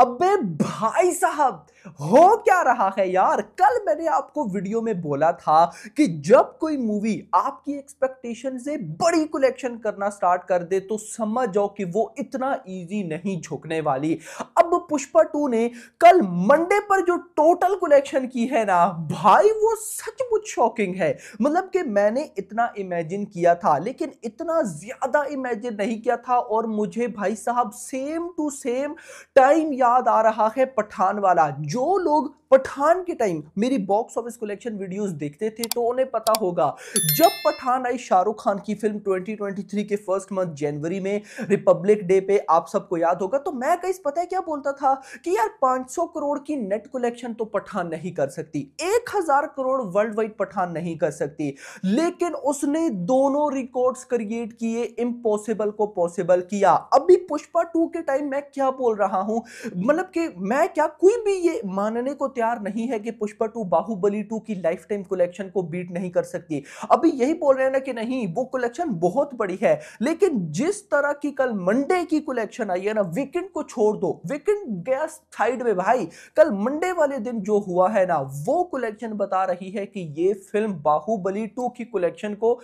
अबे भाई साहब हो क्या रहा है यार कल मैंने आपको वीडियो में बोला था कि जब कोई मूवी आपकी एक्सपेक्टेशन से बड़ी कलेक्शन करना स्टार्ट कर दे तो समझ जाओ कि वो इतना इजी नहीं झुकने वाली अब पुष्पा टू ने कल मंडे पर जो टोटल कलेक्शन की है ना भाई वो सचमुच शॉकिंग है मतलब कि मैंने इतना इमेजिन किया था लेकिन इतना ज्यादा इमेजिन नहीं किया था और मुझे भाई साहब सेम टू सेम टाइम याद आ रहा है पठान वाला जो लोग पठान के टाइम मेरी बॉक्स ऑफिस कलेक्शन वीडियोस देखते थे तो उन्हें पता होगा जब पठान आई शाहरुख खान की फिल्म 2023 के फर्स्ट मंथ जनवरी में रिपब्लिक डे पे आप सबको याद होगा तो मैं कहीं पता है क्या बोलता था कि यार 500 करोड़ की नेट कलेक्शन तो पठान नहीं कर सकती 1000 करोड़ वर्ल्ड वाइड पठान नहीं कर सकती लेकिन उसने दोनों रिकॉर्ड क्रिएट किए इम्पॉसिबल को पॉसिबल किया अभी पुष्पा टू के टाइम मैं क्या बोल रहा हूं मतलब कि मैं क्या कोई भी ये मानने को तैयार नहीं है कि पुष्पा टू बाहुबली टू की लाइफ टाइम कलेक्शन को बीट नहीं कर सकती अभी यही बोल रहे हैं ना कि नहीं वो कलेक्शन बहुत बड़ी है लेकिन जिस तरह की कल मंडे की कलेक्शन आई है ना वीकेंड को छोड़ दो वीकेंड गया साइड में भाई कल मंडे वाले दिन जो हुआ है ना वो कलेक्शन बता रही है कि ये फिल्म बाहुबली टू की कलेक्शन को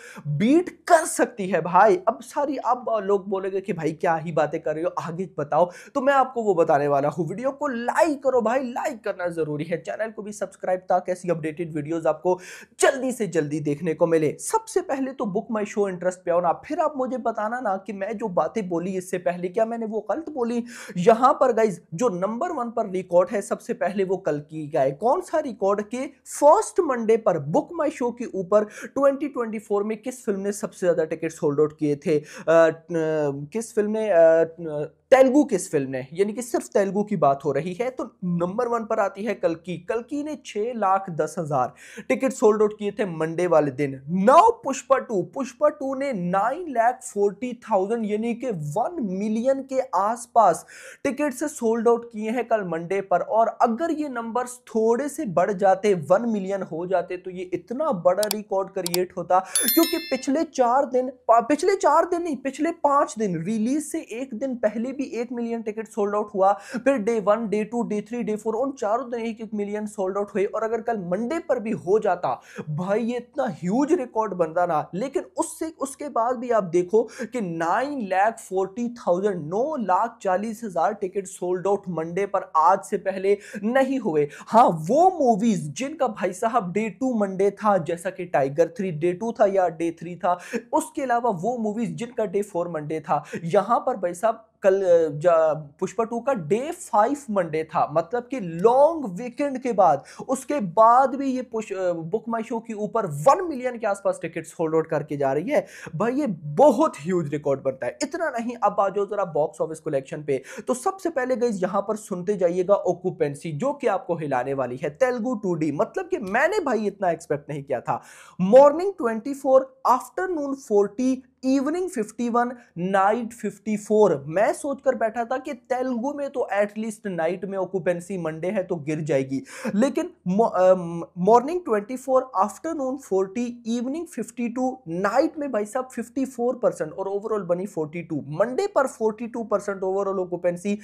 बीट कर सकती है भाई अब सारी अब लोग बोलेंगे कि भाई क्या ही बातें कर रहे हो आगे बताओ तो मैं आपको वो बताने वाला वाला हूँ वीडियो को लाइक करो भाई लाइक करना ज़रूरी है चैनल को भी सब्सक्राइब ताकि ऐसी अपडेटेड वीडियोस आपको जल्दी से जल्दी देखने को मिले सबसे पहले तो बुक माई शो इंटरेस्ट पे आना फिर आप मुझे बताना ना कि मैं जो बातें बोली इससे पहले क्या मैंने वो गलत बोली यहाँ पर गाइज जो नंबर वन पर रिकॉर्ड है सबसे पहले वो कल की गए कौन सा रिकॉर्ड के फर्स्ट मंडे पर बुक माई शो के ऊपर 2024 में किस फिल्म ने सबसे ज़्यादा टिकट होल्ड आउट किए थे आ, न, किस फिल्म ने आ, न, तेलुगु किस फिल्म ने यानी कि सिर्फ तेलुगु की बात हो रही है तो नंबर वन पर आती है कलकी कलकी ने छह लाख दस हजार टिकट सोल्ड आउट किए थे मंडे वाले दिन नौ पुष्पा टू पुष्पा टू ने नाइन लैख फोर्टी थाउजेंड यानी कि वन मिलियन के आसपास टिकट से सोल्ड आउट किए हैं कल मंडे पर और अगर ये नंबर थोड़े से बढ़ जाते वन मिलियन हो जाते तो ये इतना बड़ा रिकॉर्ड क्रिएट होता क्योंकि पिछले चार दिन पिछले चार दिन नहीं पिछले पांच दिन रिलीज से एक दिन पहले भी एक मिलियन टिकट सोल्ड आउट हुआ फिर day one day two day three day four उन चारों दिन एक एक मिलियन सोल्ड आउट हुए और अगर कल मंडे पर भी हो जाता भाई ये इतना ह्यूज रिकॉर्ड बनता ना लेकिन उससे उसके बाद भी आप देखो कि नाइन लैख फोर्टी थाउजेंड नौ लाख चालीस हजार टिकट सोल्ड आउट मंडे पर आज से पहले नहीं हुए हाँ वो मूवीज जिनका भाई साहब डे टू मंडे था जैसा कि टाइगर थ्री डे टू था या डे थ्री था उसके अलावा वो मूवीज जिनका डे फोर मंडे था यहां पर भाई साहब कल पुष्पा टू का डे फाइव मंडे था मतलब कि लॉन्ग वीकेंड के बाद उसके बाद भी ये बुक माई शो के ऊपर वन मिलियन के आसपास टिकट्स होल्ड आउट करके जा रही है भाई ये बहुत ह्यूज रिकॉर्ड बनता है इतना नहीं अब आ जाओ जरा बॉक्स ऑफिस कलेक्शन पे तो सबसे पहले गई यहाँ पर सुनते जाइएगा ऑक्यूपेंसी जो कि आपको हिलाने वाली है तेलुगु टू मतलब कि मैंने भाई इतना एक्सपेक्ट नहीं किया था morning twenty afternoon forty evening 51 night 54 मैं सोचकर बैठा था कि तेलुगु में तो एटलीस्ट नाइट में ऑक्यूपेंसी मंडे है तो गिर जाएगी लेकिन मॉर्निंग 24 आफ्टरनून 40 इवनिंग 52 नाइट में भाई साहब 54 परसेंट और ओवरऑल बनी 42 मंडे पर 42 परसेंट ओवरऑल ऑक्यूपेंसी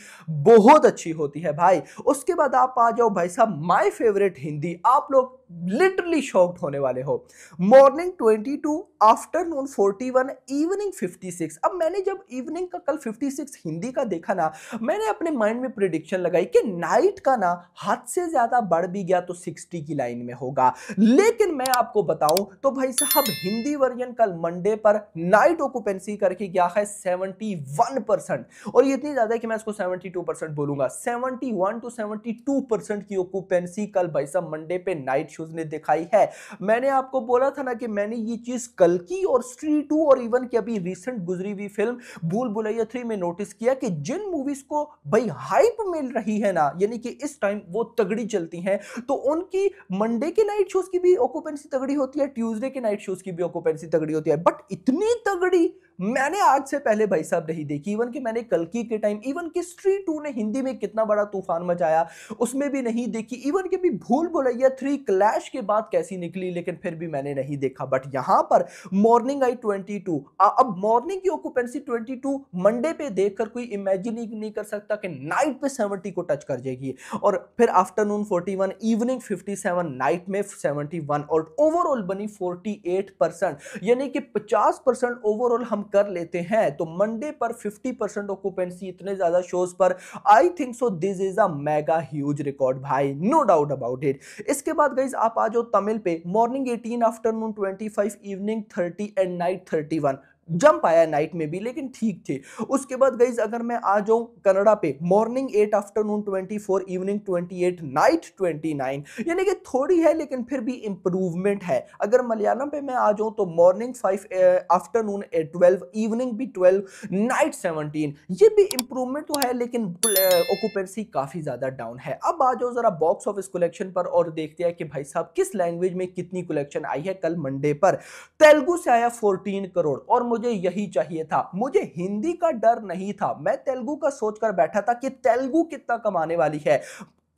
बहुत अच्छी होती है भाई उसके बाद आप आ जाओ भाई साहब माई फेवरेट हिंदी आप लोग लिटरली शॉक्ड होने वाले हो मॉर्निंग 22 आफ्टरनून 41 इवनिंग 56 अब मैंने जब इवनिंग का कल 56 हिंदी का देखा ना मैंने अपने माइंड में प्रिडिक्शन लगाई कि नाइट का ना हद से ज़्यादा बढ़ भी गया तो 60 की लाइन में होगा लेकिन मैं आपको बताऊं तो भाई साहब हिंदी वर्जन कल मंडे पर नाइट ऑक्यूपेंसी करके गया है 71 और ये इतनी ज़्यादा कि मैं इसको 72 परसेंट बोलूंगा 71 टू 72 परसेंट की ऑक्यूपेंसी कल भाई साहब मंडे पे नाइट इश्यूज ने दिखाई है मैंने आपको बोला था ना कि मैंने ये चीज कल की और स्ट्री टू और इवन की अभी रिसेंट गुजरी हुई फिल्म भूल भुलैया थ्री में नोटिस किया कि जिन मूवीज को भाई हाइप मिल रही है ना यानी कि इस टाइम वो तगड़ी चलती हैं तो उनकी मंडे के नाइट शोज की भी ऑक्यूपेंसी तगड़ी होती है ट्यूजडे के नाइट शोज की भी ऑक्यूपेंसी तगड़ी होती है बट इतनी तगड़ी मैंने आज से पहले भाई साहब नहीं देखी इवन कि मैंने कल की के टाइम इवन कि स्ट्री टू ने हिंदी में कितना बड़ा तूफान मचाया उसमें भी नहीं देखी इवन कि भी भूल भुलैया थ्री क्लैश के बाद कैसी निकली लेकिन फिर भी मैंने नहीं देखा बट यहां पर मॉर्निंग आई ट्वेंटी टू अब मॉर्निंग की ऑक्यूपेंसी ट्वेंटी टू मंडे पे देख कर कोई इमेजिन ही नहीं कर सकता कि नाइट पे सेवेंटी को टच कर जाएगी और फिर afternoon forty one evening fifty seven night में सेवेंटी वन और ओवरऑल बनी फोर्टी एट परसेंट यानी कि पचास परसेंट ओवरऑल हम कर लेते हैं तो मंडे पर 50 परसेंट ऑक्यूपेंसी इतने ज्यादा शोज पर I think so this is a mega huge record भाई नो डाउट अबाउट इट इसके बाद गाइज आप आ जाओ तमिल पे morning 18 afternoon 25 evening 30 and night 31 jump आया नाइट में भी लेकिन ठीक थे उसके बाद गईज अगर मैं आ जाऊं कनाडा पे morning eight afternoon twenty four evening twenty eight night twenty nine यानी कि थोड़ी है लेकिन फिर भी इम्प्रूवमेंट है अगर मलयालम पे मैं आ जाऊं तो morning five afternoon twelve evening भी ट्वेल्व नाइट सेवनटीन ये भी इम्प्रूवमेंट तो है लेकिन ऑक्यूपेंसी काफ़ी ज़्यादा डाउन है अब आ जाओ ज़रा बॉक्स ऑफिस कलेक्शन पर और देखते हैं कि भाई साहब किस लैंग्वेज में कितनी कलेक्शन आई है कल मंडे पर तेलुगु से आया फोर्टीन करोड़ और मुझे यही चाहिए था मुझे हिंदी का डर नहीं था मैं तेलुगु का सोचकर बैठा था कि तेलुगु कितना कमाने वाली है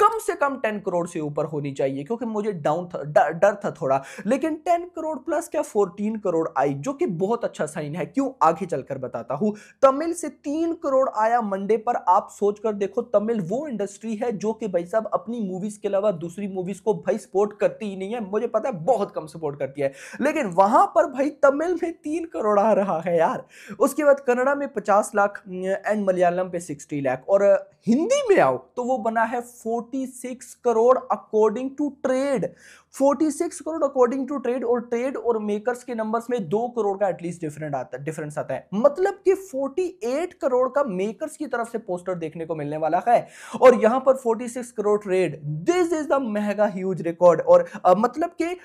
कम से कम टेन करोड़ से ऊपर होनी चाहिए क्योंकि मुझे डाउन डर था, थोड़ा लेकिन टेन करोड़ प्लस क्या फोर्टीन करोड़ आई जो कि बहुत अच्छा साइन है क्यों आगे चलकर बताता हूं तमिल से तीन करोड़ आया मंडे पर आप सोचकर देखो तमिल वो इंडस्ट्री है जो कि भाई साहब अपनी मूवीज के अलावा दूसरी मूवीज को भाई सपोर्ट करती ही नहीं है मुझे पता है बहुत कम सपोर्ट करती है लेकिन वहां पर भाई तमिल में तीन करोड़ आ रहा है यार उसके बाद कन्नड़ा में पचास लाख एंड मलयालम पे सिक्सटी लाख और हिंदी में आओ तो वो बना है forty 46 crore according to trade 46 crore according to trade और ट्रेड और मेकर्स के नंबर्स में दो करोड़ का एटलीस्ट डिफरेंट आता है डिफरेंस आता है मतलब कि 48 करोड़ का मेकर्स की तरफ से पोस्टर देखने को मिलने वाला है और यहां पर 46 crore trade this is the mega huge record और आ, मतलब कि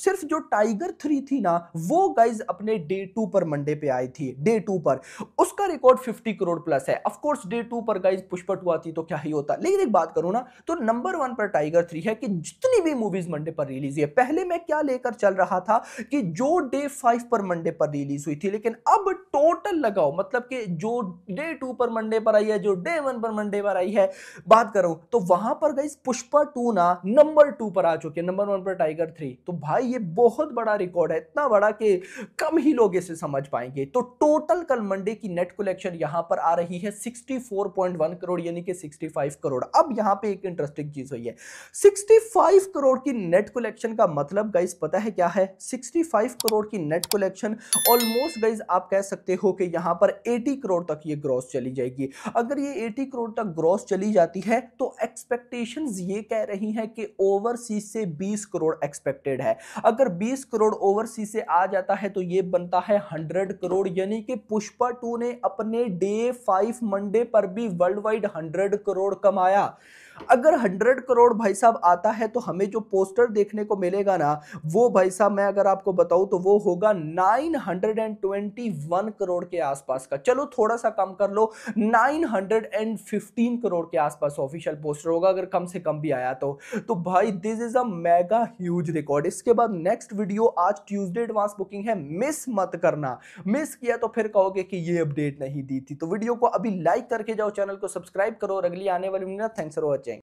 सिर्फ जो टाइगर थ्री थी ना वो गाइज अपने डे टू पर मंडे पे आई थी डे टू पर उसका रिकॉर्ड फिफ्टी करोड़ प्लस है ऑफकोर्स डे टू पर गाइज पुष्पट हुआ थी तो क्या ही होता लेकिन एक बात करूं ना तो नंबर वन पर टाइगर थ्री है कि जितनी भी मूवीज मंडे पर रिलीज हुई है पहले मैं क्या लेकर चल रहा था कि जो डे फाइव पर मंडे पर रिलीज हुई थी लेकिन अब टोटल लगाओ मतलब कि जो डे टू पर मंडे पर आई है जो डे वन पर मंडे पर आई है बात करो तो वहां पर गई पुष्पा टू ना नंबर टू पर आ चुके नंबर वन पर टाइगर थ्री तो भाई ये बहुत बड़ा रिकॉर्ड है इतना बड़ा कि कम ही लोग इसे समझ पाएंगे तो टोटल कल मंडे की नेट कलेक्शन यहां पर आ रही है 64.1 करोड़ यानी कि 65 करोड़ अब यहां पे एक इंटरेस्टिंग चीज हुई है 65 करोड़ की नेट नेट कलेक्शन का मतलब गाइज पता है क्या है 65 करोड़ की नेट कलेक्शन ऑलमोस्ट गाइज आप कह सकते हो कि यहाँ पर 80 करोड़ तक ये ग्रॉस चली जाएगी अगर ये 80 करोड़ तक ग्रॉस चली जाती है तो एक्सपेक्टेशन ये कह रही हैं कि ओवरसीज से 20 करोड़ एक्सपेक्टेड है अगर 20 करोड़ ओवरसीज से आ जाता है तो ये बनता है 100 करोड़ यानी कि पुष्पा टू ने अपने डे फाइव मंडे पर भी वर्ल्ड वाइड हंड्रेड करोड़ कमाया अगर हंड्रेड करोड़ भाई साहब आता है तो हमें जो पोस्टर देखने को मिलेगा ना वो भाई साहब मैं अगर आपको बताऊं तो वो होगा वन करोड़ के आसपास का चलो थोड़ा सा कम कर लो फिफ्टीन करोड़ के आसपास ऑफिशियल पोस्टर होगा अगर कम से कम भी आया तो तो भाई this is a mega huge record इसके बाद नेक्स्ट वीडियो आज ट्यूजडे एडवांस बुकिंग है मिस मत करना मिस किया तो फिर कहोगे कि ये अपडेट नहीं दी थी तो वीडियो को अभी लाइक करके जाओ चैनल को सब्सक्राइब करो और अगली आने वाली थैंक्स फॉर वॉचिंग